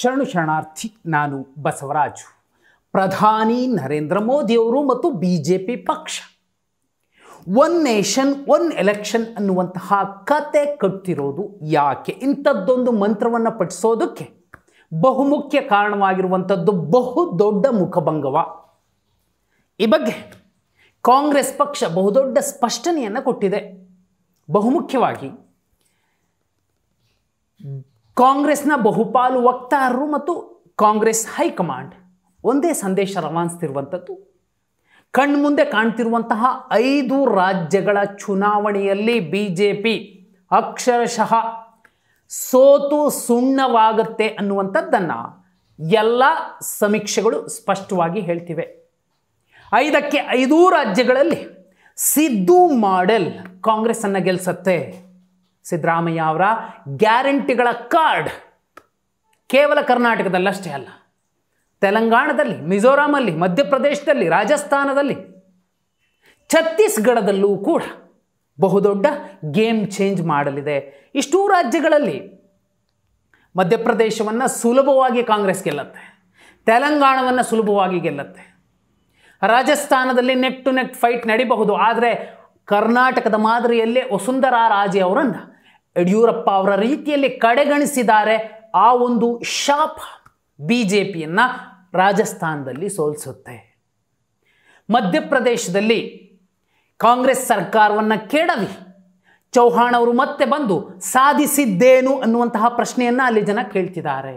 ಶರಣು ಶರಣಾರ್ಥಿ ನಾನು ಬಸವರಾಜು ಪ್ರಧಾನಿ ನರೇಂದ್ರ ಮೋದಿಯವರು ಮತ್ತು ಬಿ ಜೆ ಪಿ ಪಕ್ಷ ಒನ್ ನೇಷನ್ ಒನ್ ಎಲೆಕ್ಷನ್ ಅನ್ನುವಂತಹ ಕತೆ ಕಟ್ಟಿರೋದು ಯಾಕೆ ಇಂಥದ್ದೊಂದು ಮಂತ್ರವನ್ನು ಪಠಿಸೋದಕ್ಕೆ ಬಹುಮುಖ್ಯ ಕಾರಣವಾಗಿರುವಂಥದ್ದು ಬಹು ದೊಡ್ಡ ಮುಖಭಂಗವ ಈ ಬಗ್ಗೆ ಕಾಂಗ್ರೆಸ್ ಪಕ್ಷ ಬಹುದೊಡ್ಡ ಸ್ಪಷ್ಟನೆಯನ್ನು ಕೊಟ್ಟಿದೆ ಬಹುಮುಖ್ಯವಾಗಿ ಕಾಂಗ್ರೆಸ್ನ ಬಹುಪಾಲು ವಕ್ತಾರರು ಮತ್ತು ಕಾಂಗ್ರೆಸ್ ಹೈಕಮಾಂಡ್ ಒಂದೇ ಸಂದೇಶ ರವಾನಿಸ್ತಿರುವಂಥದ್ದು ಕಣ್ಮುಂದೆ ಕಾಣ್ತಿರುವಂತಹ ಐದು ರಾಜ್ಯಗಳ ಚುನಾವಣೆಯಲ್ಲಿ ಬಿ ಜೆ ಪಿ ಅಕ್ಷರಶಃ ಸೋತು ಸುಣ್ಣವಾಗುತ್ತೆ ಅನ್ನುವಂಥದ್ದನ್ನು ಎಲ್ಲ ಸಮೀಕ್ಷೆಗಳು ಸ್ಪಷ್ಟವಾಗಿ ಹೇಳ್ತಿವೆ ಐದಕ್ಕೆ ಐದೂ ರಾಜ್ಯಗಳಲ್ಲಿ ಸಿದ್ದು ಮಾಡೆಲ್ ಕಾಂಗ್ರೆಸ್ಸನ್ನು ಗೆಲ್ಲಿಸತ್ತೆ ಸಿದ್ದರಾಮಯ್ಯ ಅವರ ಗ್ಯಾರಂಟಿಗಳ ಕಾರ್ಡ್ ಕೇವಲ ಕರ್ನಾಟಕದಲ್ಲಷ್ಟೇ ಅಲ್ಲ ತೆಲಂಗಾಣದಲ್ಲಿ ಮಿಜೋರಾಮಲ್ಲಿ ಮಧ್ಯಪ್ರದೇಶದಲ್ಲಿ ರಾಜಸ್ಥಾನದಲ್ಲಿ ಛತ್ತೀಸ್ಗಢದಲ್ಲೂ ಕೂಡ ಬಹುದೊಡ್ಡ ಗೇಮ್ ಚೇಂಜ್ ಮಾಡಲಿದೆ ಇಷ್ಟೂ ರಾಜ್ಯಗಳಲ್ಲಿ ಮಧ್ಯಪ್ರದೇಶವನ್ನು ಸುಲಭವಾಗಿ ಕಾಂಗ್ರೆಸ್ ಗೆಲ್ಲತ್ತೆ ತೆಲಂಗಾಣವನ್ನು ಸುಲಭವಾಗಿ ಗೆಲ್ಲತ್ತೆ ರಾಜಸ್ಥಾನದಲ್ಲಿ ನೆಕ್ ಟು ನೆಟ್ ಫೈಟ್ ನಡಿಬಹುದು ಆದರೆ ಕರ್ನಾಟಕದ ಮಾದರಿಯಲ್ಲೇ ವಸುಂಧರಾ ರಾಜೆ ಅವರನ್ನು ಯಡಿಯೂರಪ್ಪ ಅವರ ರೀತಿಯಲ್ಲಿ ಕಡೆಗಣಿಸಿದ್ದಾರೆ ಆ ಒಂದು ಶಾಪ ಬಿ ಜೆ ಪಿಯನ್ನು ರಾಜಸ್ಥಾನದಲ್ಲಿ ಸೋಲಿಸುತ್ತೆ ಮಧ್ಯಪ್ರದೇಶದಲ್ಲಿ ಕಾಂಗ್ರೆಸ್ ಸರ್ಕಾರವನ್ನು ಕೆಡವಿ ಚೌಹಾಣ್ ಅವರು ಮತ್ತೆ ಬಂದು ಸಾಧಿಸಿದ್ದೇನು ಅನ್ನುವಂತಹ ಪ್ರಶ್ನೆಯನ್ನು ಅಲ್ಲಿ ಜನ ಕೇಳ್ತಿದ್ದಾರೆ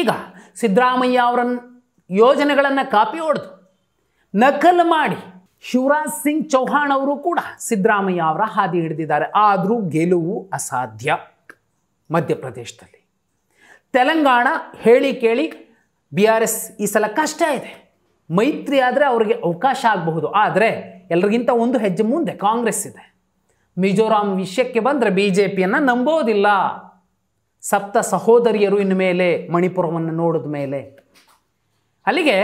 ಈಗ ಸಿದ್ದರಾಮಯ್ಯ ಅವರ ಯೋಜನೆಗಳನ್ನು ಕಾಪಿ ಹೊಡೆದು ನಕಲು ಮಾಡಿ ಶಿವರಾಜ್ ಸಿಂಗ್ ಚೌಹಾಣ್ ಅವರು ಕೂಡ ಸಿದ್ದರಾಮಯ್ಯ ಅವರ ಹಾದಿ ಹಿಡಿದಿದ್ದಾರೆ ಆದರೂ ಗೆಲುವು ಅಸಾಧ್ಯ ಮಧ್ಯಪ್ರದೇಶದಲ್ಲಿ ತೆಲಂಗಾಣ ಹೇಳಿ ಕೇಳಿ ಬಿ ಆರ್ ಎಸ್ ಈ ಸಲ ಕಷ್ಟ ಇದೆ ಮೈತ್ರಿ ಆದರೆ ಅವರಿಗೆ ಅವಕಾಶ ಆಗಬಹುದು ಆದರೆ ಎಲ್ಲರಿಗಿಂತ ಒಂದು ಹೆಜ್ಜೆ ಮುಂದೆ ಕಾಂಗ್ರೆಸ್ ಇದೆ ಮಿಜೋರಾಂ ವಿಷಯಕ್ಕೆ ಬಂದರೆ ಬಿ ಜೆ ಪಿಯನ್ನು ನಂಬೋದಿಲ್ಲ ಸಪ್ತ ಸಹೋದರಿಯರು ಇನ್ನು ಮೇಲೆ ಮಣಿಪುರವನ್ನು ನೋಡಿದ ಮೇಲೆ ಅಲ್ಲಿಗೆ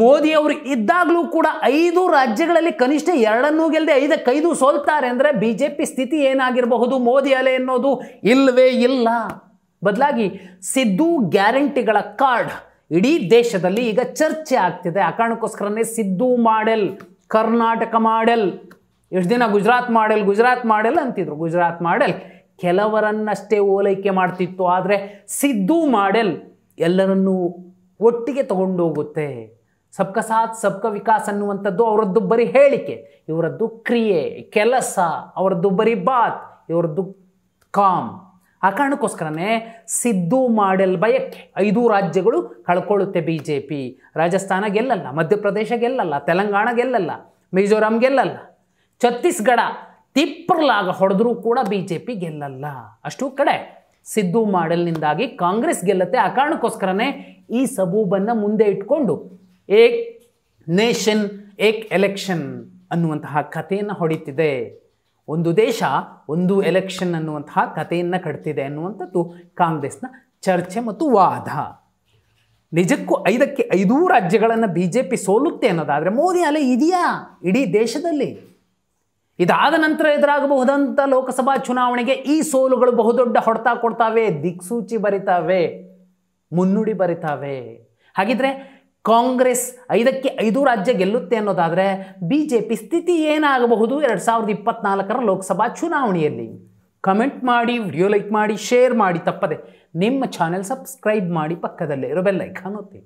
ಮೋದಿಯವರು ಇದ್ದಾಗಲೂ ಕೂಡ ಐದು ರಾಜ್ಯಗಳಲ್ಲಿ ಕನಿಷ್ಠ ಎರಡನ್ನೂ ಗೆಲ್ಲದೆ ಐದು ಸೋಲ್ತಾರೆ ಅಂದರೆ ಬಿ ಜೆ ಪಿ ಸ್ಥಿತಿ ಏನಾಗಿರಬಹುದು ಮೋದಿ ಅಲೆ ಅನ್ನೋದು ಇಲ್ಲವೇ ಇಲ್ಲ ಬದಲಾಗಿ ಸಿದ್ದು ಗ್ಯಾರಂಟಿಗಳ ಕಾರ್ಡ್ ಇಡೀ ದೇಶದಲ್ಲಿ ಈಗ ಚರ್ಚೆ ಆಗ್ತಿದೆ ಆ ಕಾರಣಕ್ಕೋಸ್ಕರನೇ ಸಿದ್ದು ಮಾಡೆಲ್ ಕರ್ನಾಟಕ ಮಾಡೆಲ್ ಎಷ್ಟು ದಿನ ಗುಜರಾತ್ ಮಾಡೆಲ್ ಗುಜರಾತ್ ಮಾಡೆಲ್ ಅಂತಿದ್ರು ಗುಜರಾತ್ ಮಾಡೆಲ್ ಕೆಲವರನ್ನಷ್ಟೇ ಓಲೈಕೆ ಮಾಡ್ತಿತ್ತು ಆದರೆ ಸಿದ್ದು ಮಾಡೆಲ್ ಎಲ್ಲರನ್ನೂ ಒಟ್ಟಿಗೆ ತಗೊಂಡೋಗುತ್ತೆ ಸಬ್ಕ ಸಾಥ್ ಸಬ್ಕ ವಿಕಾಸ್ ಅನ್ನುವಂಥದ್ದು ಅವರದ್ದು ಬರೀ ಹೇಳಿಕೆ ಇವರದ್ದು ಕ್ರಿಯೆ ಕೆಲಸ ಅವರದ್ದು ಬರೀ ಬಾತ್ ಇವರದ್ದು ಕಾಮ್ ಆ ಕಾರಣಕ್ಕೋಸ್ಕರನೇ ಸಿದ್ದು ಮಾಡೆಲ್ ಬಯಕ್ಕೆ ಐದು ರಾಜ್ಯಗಳು ಕಳ್ಕೊಳ್ಳುತ್ತೆ B J P Rajasthan ಗೆಲ್ಲಲ್ಲ Madhya Pradesh ಗೆಲ್ಲಲ್ಲ Telangana ಗೆಲ್ಲಲ್ಲ Mizoram ಗೆಲ್ಲಲ್ಲ Chhattisgarh ತಿಪ್ಪರ್ಲಾಗ ಹೊಡೆದ್ರೂ ಕೂಡ ಬಿ ಜೆ ಪಿ ಗೆಲ್ಲಲ್ಲ ಅಷ್ಟು ಕಡೆ ಸಿದ್ದು ಮಾಡೆಲ್ನಿಂದಾಗಿ ಕಾಂಗ್ರೆಸ್ ಗೆಲ್ಲತ್ತೆ ಆ ಕಾರಣಕ್ಕೋಸ್ಕರನೇ ಈ ಸಬೂಬನ್ನು ಮುಂದೆ ಇಟ್ಕೊಂಡು ಏಕ್ ನೇಷನ್ ಏಕ್ ಎಲೆಕ್ಷನ್ ಅನ್ನುವಂತಹ ಕಥೆಯನ್ನು ಹೊಡಿತಿದೆ ಒಂದು ದೇಶ ಒಂದು ಎಲೆಕ್ಷನ್ ಅನ್ನುವಂತಹ ಕಥೆಯನ್ನು ಕಟ್ತಿದೆ ಅನ್ನುವಂಥದ್ದು ಕಾಂಗ್ರೆಸ್ನ ಚರ್ಚೆ ಮತ್ತು ವಾದ ನಿಜಕ್ಕೂ ಐದಕ್ಕೆ ಐದೂ ರಾಜ್ಯಗಳನ್ನು ಬಿ ಜೆ ಪಿ ಸೋಲುತ್ತೆ ಅನ್ನೋದಾದರೆ ಮೋದಿ ಅಲೆ ಇದೆಯಾ ಇಡೀ ದೇಶದಲ್ಲಿ ಇದಾದ ನಂತರ ಎದುರಾಗಬಹುದಂಥ ಲೋಕಸಭಾ ಚುನಾವಣೆಗೆ ಈ ಸೋಲುಗಳು ಬಹುದೊಡ್ಡ ಹೊಡೆತ ಕೊಡ್ತಾವೆ ದಿಕ್ಸೂಚಿ ಬರಿತಾವೆ ಮುನ್ನುಡಿ ಬರಿತಾವೆ ಹಾಗಿದ್ರೆ ಕಾಂಗ್ರೆಸ್ ಐದಕ್ಕೆ ಐದು ರಾಜ್ಯ ಗೆಲ್ಲುತ್ತೆ ಅನ್ನೋದಾದರೆ ಬಿ ಜೆ ಪಿ ಸ್ಥಿತಿ ಏನಾಗಬಹುದು ಎರಡು ಸಾವಿರದ ಇಪ್ಪತ್ನಾಲ್ಕರ ಲೋಕಸಭಾ ಚುನಾವಣೆಯಲ್ಲಿ ಕಮೆಂಟ್ ಮಾಡಿ ವಿಡಿಯೋ ಲೈಕ್ ಮಾಡಿ ಶೇರ್ ಮಾಡಿ ತಪ್ಪದೆ ನಿಮ್ಮ ಚಾನೆಲ್ ಸಬ್ಸ್ಕ್ರೈಬ್ ಮಾಡಿ ಪಕ್ಕದಲ್ಲೇ ಇರೋ ಬೆಲ್ಲೈಕಾನ್ ಒತ್ತಿ